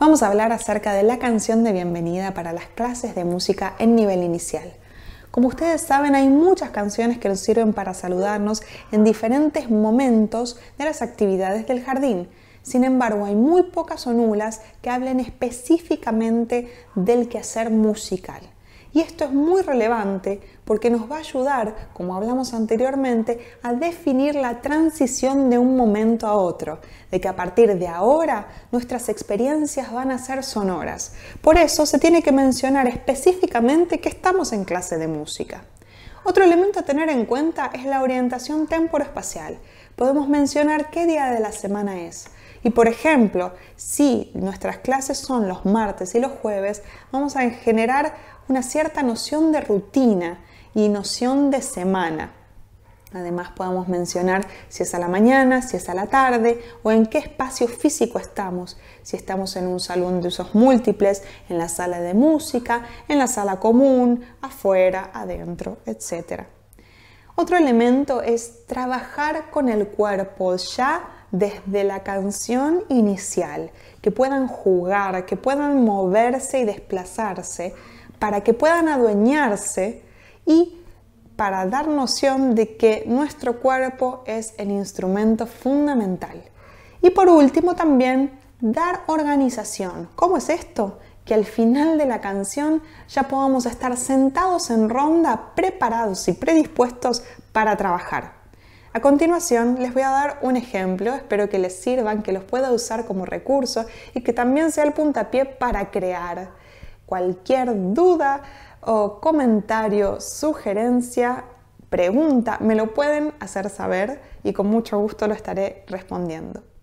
vamos a hablar acerca de la canción de bienvenida para las clases de música en nivel inicial. Como ustedes saben, hay muchas canciones que nos sirven para saludarnos en diferentes momentos de las actividades del jardín. Sin embargo, hay muy pocas o nulas que hablen específicamente del quehacer musical. Y esto es muy relevante porque nos va a ayudar, como hablamos anteriormente, a definir la transición de un momento a otro, de que a partir de ahora nuestras experiencias van a ser sonoras. Por eso se tiene que mencionar específicamente que estamos en clase de música. Otro elemento a tener en cuenta es la orientación espacial. Podemos mencionar qué día de la semana es. Y por ejemplo, si nuestras clases son los martes y los jueves, vamos a generar una cierta noción de rutina y noción de semana. Además podemos mencionar si es a la mañana, si es a la tarde o en qué espacio físico estamos, si estamos en un salón de usos múltiples, en la sala de música, en la sala común, afuera, adentro, etc. Otro elemento es trabajar con el cuerpo ya desde la canción inicial, que puedan jugar, que puedan moverse y desplazarse, para que puedan adueñarse y para dar noción de que nuestro cuerpo es el instrumento fundamental. Y por último también dar organización. ¿Cómo es esto? Que al final de la canción ya podamos estar sentados en ronda, preparados y predispuestos para trabajar. A continuación les voy a dar un ejemplo, espero que les sirvan, que los pueda usar como recurso y que también sea el puntapié para crear. Cualquier duda o comentario, sugerencia, pregunta, me lo pueden hacer saber y con mucho gusto lo estaré respondiendo.